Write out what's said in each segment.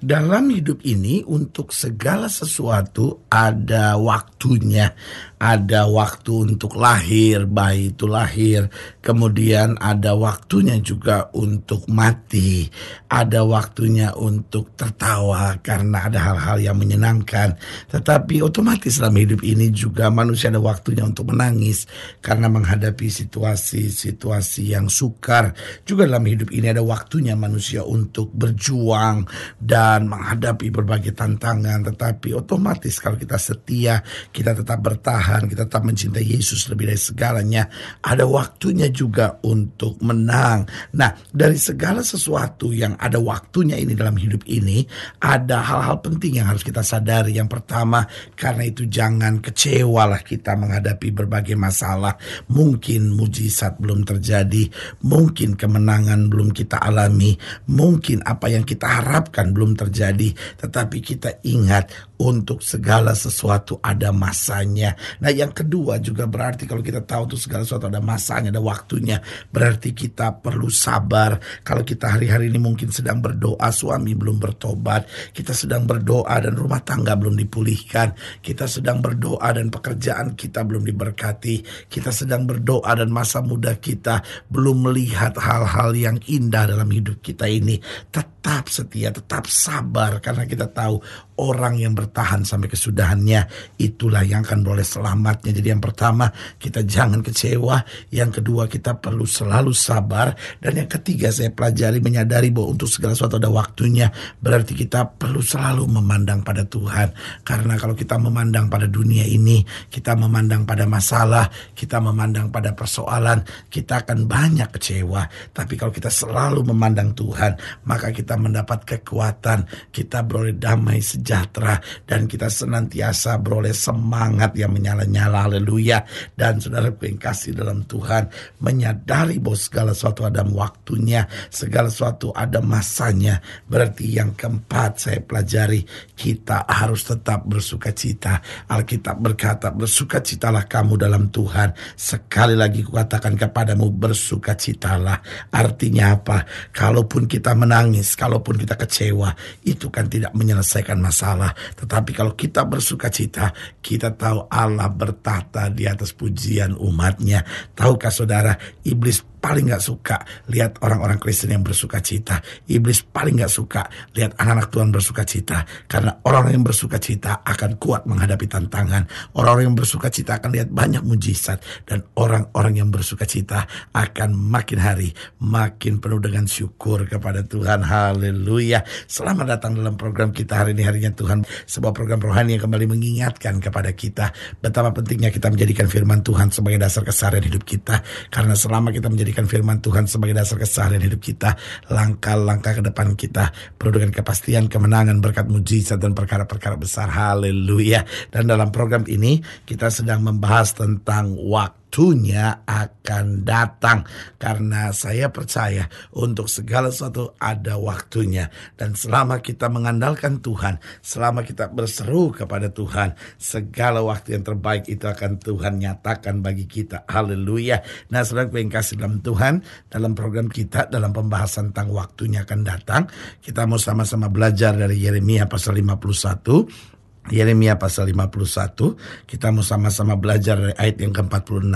dalam hidup ini untuk segala sesuatu ada waktunya, ada waktu untuk lahir, bayi itu lahir, kemudian ada waktunya juga untuk mati, ada waktunya untuk tertawa karena ada hal-hal yang menyenangkan. Tetapi otomatis dalam hidup ini juga manusia ada waktunya untuk menangis karena menghadapi situasi-situasi yang sukar. Juga dalam hidup ini ada waktunya manusia untuk berjuang dan menghadapi berbagai tantangan, tetapi otomatis kalau kita setia, kita tetap bertahan Tuhan, kita tetap mencintai Yesus lebih dari segalanya. Ada waktunya juga untuk menang. Nah, dari segala sesuatu yang ada waktunya ini dalam hidup ini, ada hal-hal penting yang harus kita sadari. Yang pertama, karena itu jangan kecewalah kita menghadapi berbagai masalah. Mungkin mujizat belum terjadi, mungkin kemenangan belum kita alami, mungkin apa yang kita harapkan belum terjadi, tetapi kita ingat untuk segala sesuatu ada masanya. Nah, yang kedua juga berarti kalau kita tahu untuk segala sesuatu ada masanya, ada waktunya, berarti kita perlu sabar. Kalau kita hari-hari ini mungkin sedang berdoa, suami belum bertobat, kita sedang berdoa dan rumah tangga belum dipulihkan, kita sedang berdoa dan pekerjaan kita belum diberkati, kita sedang berdoa dan masa muda kita belum melihat hal-hal yang indah dalam hidup kita ini. Tetap setia, tetap sabar karena kita tahu orang yang bertahan sampai kesudahannya itulah yang akan boleh selamatnya. Jadi yang pertama kita jangan kecewa, yang kedua kita perlu selalu sabar dan yang ketiga saya pelajari menyadari bahwa untuk segala sesuatu ada waktunya. Berarti kita perlu selalu memandang pada Tuhan. Karena kalau kita memandang pada dunia ini, kita memandang pada masalah, kita memandang pada persoalan, kita akan banyak kecewa. Tapi kalau kita selalu memandang Tuhan, maka kita mendapat kekuatan, kita beroleh damai sejahtera sejahtera dan kita senantiasa beroleh semangat yang menyala-nyala haleluya dan saudara yang kasih dalam Tuhan menyadari bahwa segala sesuatu ada waktunya segala sesuatu ada masanya berarti yang keempat saya pelajari kita harus tetap bersuka cita Alkitab berkata bersukacitalah kamu dalam Tuhan sekali lagi kukatakan kepadamu bersukacitalah artinya apa kalaupun kita menangis kalaupun kita kecewa itu kan tidak menyelesaikan masalah masalah. Tetapi kalau kita bersuka cita, kita tahu Allah bertahta di atas pujian umatnya. Tahukah saudara, iblis paling gak suka lihat orang-orang Kristen yang bersuka cita. Iblis paling gak suka lihat anak-anak Tuhan bersuka cita. Karena orang orang yang bersuka cita akan kuat menghadapi tantangan. Orang-orang yang bersuka cita akan lihat banyak mujizat. Dan orang-orang yang bersuka cita akan makin hari makin penuh dengan syukur kepada Tuhan. Haleluya. Selamat datang dalam program kita hari ini hari kiranya Tuhan sebuah program rohani yang kembali mengingatkan kepada kita betapa pentingnya kita menjadikan firman Tuhan sebagai dasar keseharian hidup kita karena selama kita menjadikan firman Tuhan sebagai dasar keseharian hidup kita langkah-langkah ke depan kita penuh dengan kepastian kemenangan berkat mujizat dan perkara-perkara besar haleluya dan dalam program ini kita sedang membahas tentang waktu waktunya akan datang karena saya percaya untuk segala sesuatu ada waktunya dan selama kita mengandalkan Tuhan, selama kita berseru kepada Tuhan, segala waktu yang terbaik itu akan Tuhan nyatakan bagi kita. Haleluya. Nah, Saudara yang kasih dalam Tuhan, dalam program kita dalam pembahasan tentang waktunya akan datang, kita mau sama-sama belajar dari Yeremia pasal 51 Yeremia pasal 51 Kita mau sama-sama belajar ayat yang ke-46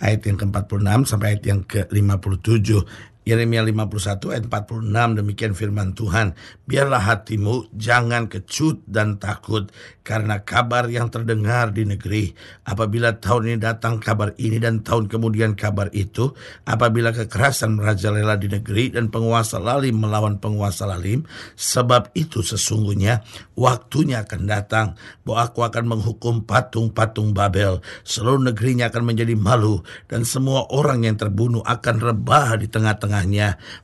Ayat yang ke-46 sampai ayat yang ke-57 Yeremia 51 ayat 46 demikian firman Tuhan. Biarlah hatimu jangan kecut dan takut karena kabar yang terdengar di negeri. Apabila tahun ini datang kabar ini dan tahun kemudian kabar itu. Apabila kekerasan merajalela di negeri dan penguasa lalim melawan penguasa lalim. Sebab itu sesungguhnya waktunya akan datang bahwa aku akan menghukum patung-patung Babel. Seluruh negerinya akan menjadi malu dan semua orang yang terbunuh akan rebah di tengah-tengah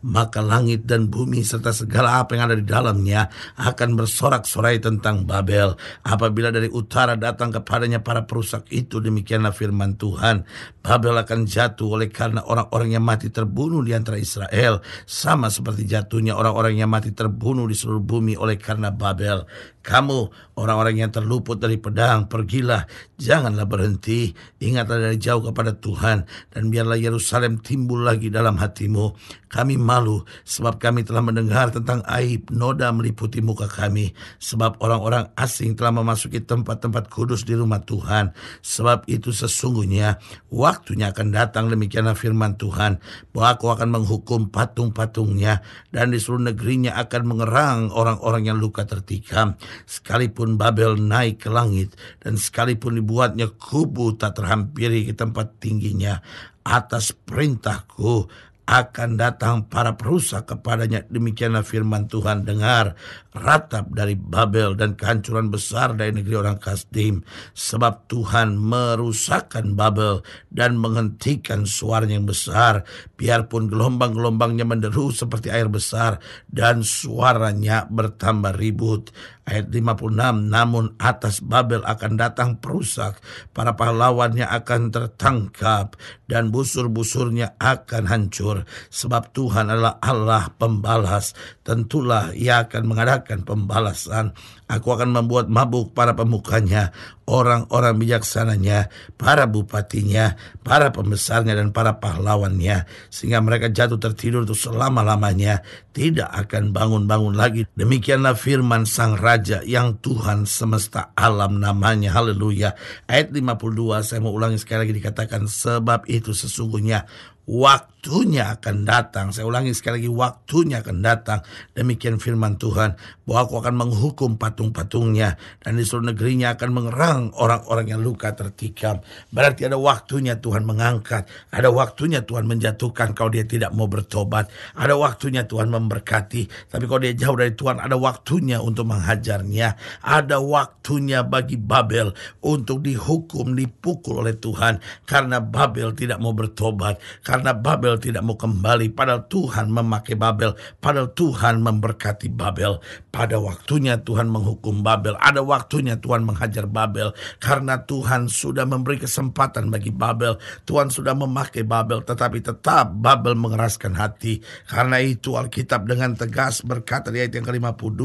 maka langit dan bumi serta segala apa yang ada di dalamnya akan bersorak-sorai tentang Babel. Apabila dari utara datang kepadanya para perusak itu, demikianlah firman Tuhan. Babel akan jatuh oleh karena orang-orang yang mati terbunuh di antara Israel, sama seperti jatuhnya orang-orang yang mati terbunuh di seluruh bumi oleh karena Babel. Kamu, orang-orang yang terluput dari pedang, pergilah, janganlah berhenti, ingatlah dari jauh kepada Tuhan, dan biarlah Yerusalem timbul lagi dalam hatimu, kami malu sebab kami telah mendengar tentang aib noda meliputi muka kami. Sebab orang-orang asing telah memasuki tempat-tempat kudus di rumah Tuhan. Sebab itu sesungguhnya waktunya akan datang demikianlah firman Tuhan. Bahwa aku akan menghukum patung-patungnya dan di seluruh negerinya akan mengerang orang-orang yang luka tertikam. Sekalipun Babel naik ke langit dan sekalipun dibuatnya kubu tak terhampiri ke tempat tingginya atas perintahku akan datang para perusak kepadanya. Demikianlah firman Tuhan. Dengar, ratap dari Babel dan kehancuran besar dari negeri orang Kasdim. Sebab Tuhan merusakkan Babel dan menghentikan suara yang besar. Biarpun gelombang-gelombangnya menderu seperti air besar dan suaranya bertambah ribut. Ayat 56, namun atas Babel akan datang perusak, para pahlawannya akan tertangkap, dan busur-busurnya akan hancur. Sebab Tuhan adalah Allah pembalas, tentulah ia akan mengadakan akan pembalasan. Aku akan membuat mabuk para pemukanya, orang-orang bijaksananya, para bupatinya, para pembesarnya dan para pahlawannya. Sehingga mereka jatuh tertidur itu selama-lamanya, tidak akan bangun-bangun lagi. Demikianlah firman Sang Raja yang Tuhan semesta alam namanya. Haleluya. Ayat 52 saya mau ulangi sekali lagi dikatakan sebab itu sesungguhnya waktu waktunya akan datang. Saya ulangi sekali lagi, waktunya akan datang. Demikian firman Tuhan, bahwa aku akan menghukum patung-patungnya dan di seluruh negerinya akan mengerang orang-orang yang luka tertikam. Berarti ada waktunya Tuhan mengangkat, ada waktunya Tuhan menjatuhkan kalau dia tidak mau bertobat, ada waktunya Tuhan memberkati. Tapi kalau dia jauh dari Tuhan, ada waktunya untuk menghajarnya, ada waktunya bagi Babel untuk dihukum, dipukul oleh Tuhan karena Babel tidak mau bertobat, karena Babel Babel tidak mau kembali, padahal Tuhan memakai Babel, padahal Tuhan memberkati Babel. Pada waktunya Tuhan menghukum Babel, ada waktunya Tuhan menghajar Babel, karena Tuhan sudah memberi kesempatan bagi Babel, Tuhan sudah memakai Babel, tetapi tetap Babel mengeraskan hati. Karena itu Alkitab dengan tegas berkata di ayat yang ke-52,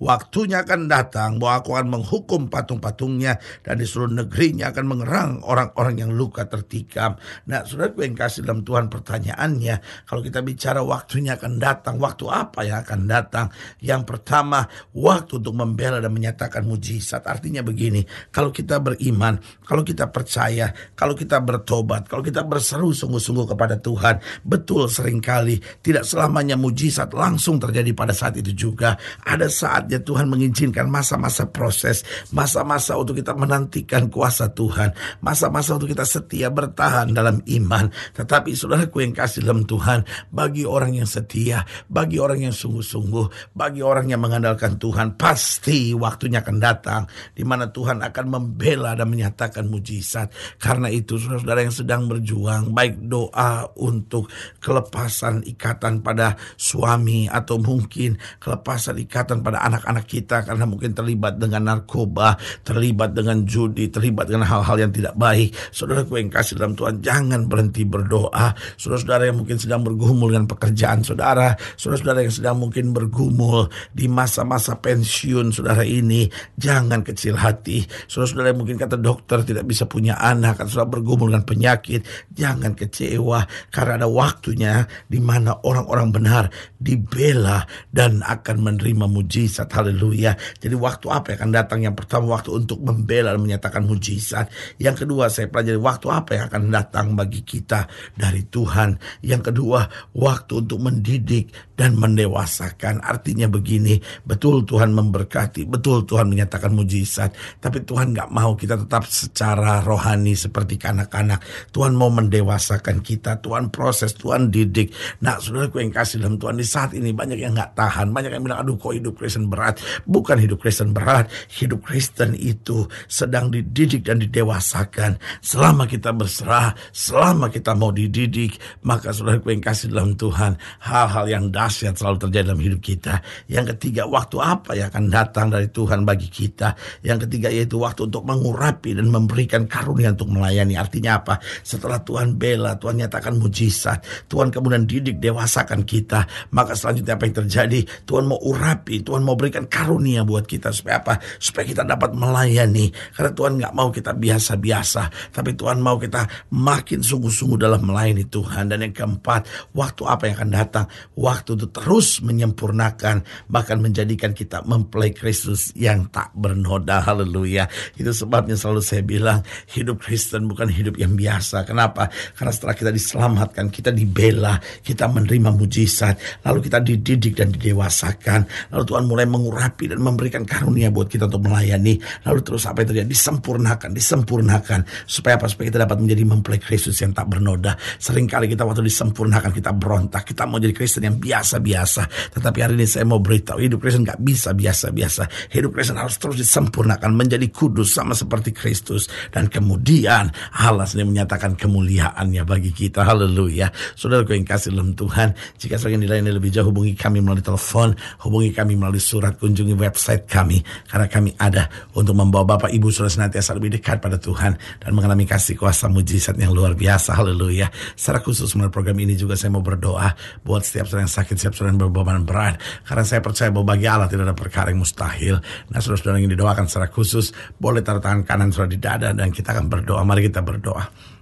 waktunya akan datang bahwa aku akan menghukum patung-patungnya dan di seluruh negerinya akan mengerang orang-orang yang luka tertikam. Nah, saudara yang kasih dalam Tuhan pertanyaan pertanyaannya kalau kita bicara waktunya akan datang waktu apa yang akan datang yang pertama waktu untuk membela dan menyatakan mujizat artinya begini kalau kita beriman kalau kita percaya kalau kita bertobat kalau kita berseru sungguh-sungguh kepada Tuhan betul seringkali tidak selamanya mujizat langsung terjadi pada saat itu juga ada saatnya Tuhan mengizinkan masa-masa proses masa-masa untuk kita menantikan kuasa Tuhan masa-masa untuk kita setia bertahan dalam iman tetapi saudara Aku yang kasih dalam Tuhan bagi orang yang setia, bagi orang yang sungguh-sungguh, bagi orang yang mengandalkan Tuhan, pasti waktunya akan datang di mana Tuhan akan membela dan menyatakan mujizat. Karena itu saudara-saudara yang sedang berjuang baik doa untuk kelepasan ikatan pada suami atau mungkin kelepasan ikatan pada anak-anak kita karena mungkin terlibat dengan narkoba, terlibat dengan judi, terlibat dengan hal-hal yang tidak baik. Saudara Saudaraku yang kasih dalam Tuhan, jangan berhenti berdoa saudara-saudara yang mungkin sedang bergumul dengan pekerjaan saudara, saudara-saudara yang sedang mungkin bergumul di masa-masa pensiun saudara ini, jangan kecil hati. Saudara-saudara yang mungkin kata dokter tidak bisa punya anak, kata saudara bergumul dengan penyakit, jangan kecewa karena ada waktunya di mana orang-orang benar dibela dan akan menerima mujizat. Haleluya. Jadi waktu apa yang akan datang? Yang pertama waktu untuk membela dan menyatakan mujizat. Yang kedua saya pelajari waktu apa yang akan datang bagi kita dari Tuhan Tuhan. Yang kedua, waktu untuk mendidik dan mendewasakan. Artinya begini, betul Tuhan memberkati, betul Tuhan menyatakan mujizat. Tapi Tuhan gak mau kita tetap secara rohani seperti kanak-kanak. Tuhan mau mendewasakan kita, Tuhan proses, Tuhan didik. Nah saudaraku yang kasih dalam Tuhan, di saat ini banyak yang gak tahan. Banyak yang bilang, aduh kok hidup Kristen berat. Bukan hidup Kristen berat, hidup Kristen itu sedang dididik dan didewasakan. Selama kita berserah, selama kita mau dididik, maka saudara yang kasih dalam Tuhan, hal-hal yang dahsyat selalu terjadi dalam hidup kita. Yang ketiga, waktu apa yang akan datang dari Tuhan bagi kita? Yang ketiga yaitu waktu untuk mengurapi dan memberikan karunia untuk melayani. Artinya apa? Setelah Tuhan bela, Tuhan nyatakan mujizat, Tuhan kemudian didik dewasakan kita, maka selanjutnya apa yang terjadi? Tuhan mau urapi, Tuhan mau berikan karunia buat kita supaya apa? Supaya kita dapat melayani. Karena Tuhan nggak mau kita biasa-biasa, tapi Tuhan mau kita makin sungguh-sungguh dalam melayani Tuhan. Tuhan. Dan yang keempat, waktu apa yang akan datang? Waktu itu terus menyempurnakan, bahkan menjadikan kita mempelai Kristus yang tak bernoda. Haleluya. Itu sebabnya selalu saya bilang, hidup Kristen bukan hidup yang biasa. Kenapa? Karena setelah kita diselamatkan, kita dibela, kita menerima mujizat, lalu kita dididik dan didewasakan. Lalu Tuhan mulai mengurapi dan memberikan karunia buat kita untuk melayani. Lalu terus apa yang terjadi? Disempurnakan, disempurnakan. Supaya apa? Supaya kita dapat menjadi mempelai Kristus yang tak bernoda. Seringkali kita waktu disempurnakan kita berontak kita mau jadi Kristen yang biasa-biasa tetapi hari ini saya mau beritahu hidup Kristen nggak bisa biasa-biasa hidup Kristen harus terus disempurnakan menjadi kudus sama seperti Kristus dan kemudian Allah sendiri menyatakan kemuliaannya bagi kita haleluya saudara yang kasih dalam Tuhan jika sebagian dilayani lebih jauh hubungi kami melalui telepon hubungi kami melalui surat kunjungi website kami karena kami ada untuk membawa Bapak Ibu Saudara senantiasa lebih dekat pada Tuhan dan mengalami kasih kuasa mujizat yang luar biasa haleluya secara khusus melalui program ini juga saya mau berdoa buat setiap saudara yang sakit, setiap saudara yang berbeban berat. Karena saya percaya bahwa bagi Allah tidak ada perkara yang mustahil. Nah saudara-saudara yang didoakan secara khusus boleh taruh tangan kanan saudara di dada dan kita akan berdoa. Mari kita berdoa.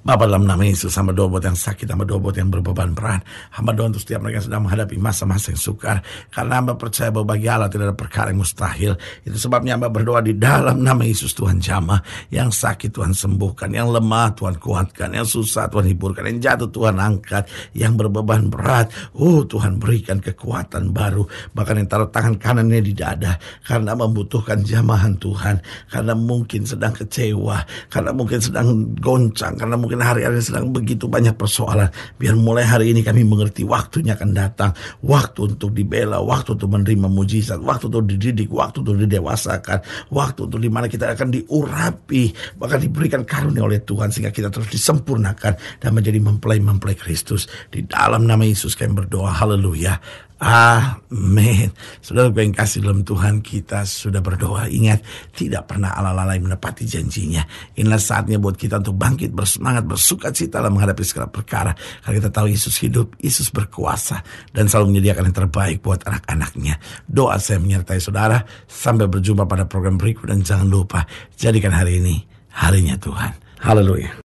Bapa dalam nama Yesus hamba doa buat yang sakit, hamba doa buat yang berbeban berat. Hamba doa untuk setiap mereka yang sedang menghadapi masa-masa yang sukar. Karena hamba percaya bahwa bagi Allah tidak ada perkara yang mustahil. Itu sebabnya hamba berdoa di dalam nama Yesus Tuhan jamah. Yang sakit Tuhan sembuhkan, yang lemah Tuhan kuatkan, yang susah Tuhan hiburkan, yang jatuh Tuhan angkat, yang berbeban berat. uh Tuhan berikan kekuatan baru. Bahkan yang taruh tangan kanannya di dada karena membutuhkan jamahan Tuhan. Karena mungkin sedang kecewa, karena mungkin sedang goncang, karena mungkin hari-hari sedang begitu banyak persoalan. Biar mulai hari ini kami mengerti waktunya akan datang. Waktu untuk dibela, waktu untuk menerima mujizat, waktu untuk dididik, waktu untuk didewasakan, waktu untuk dimana kita akan diurapi, bahkan diberikan karunia oleh Tuhan sehingga kita terus disempurnakan dan menjadi mempelai-mempelai Kristus. Di dalam nama Yesus kami berdoa, haleluya. Amin. Saudara yang kasih dalam Tuhan kita sudah berdoa. Ingat, tidak pernah ala lalai menepati janjinya. Inilah saatnya buat kita untuk bangkit, bersemangat, bersuka cita dalam menghadapi segala perkara. Karena kita tahu Yesus hidup, Yesus berkuasa, dan selalu menyediakan yang terbaik buat anak-anaknya. Doa saya menyertai saudara. Sampai berjumpa pada program berikut dan jangan lupa, jadikan hari ini harinya Tuhan. Haleluya.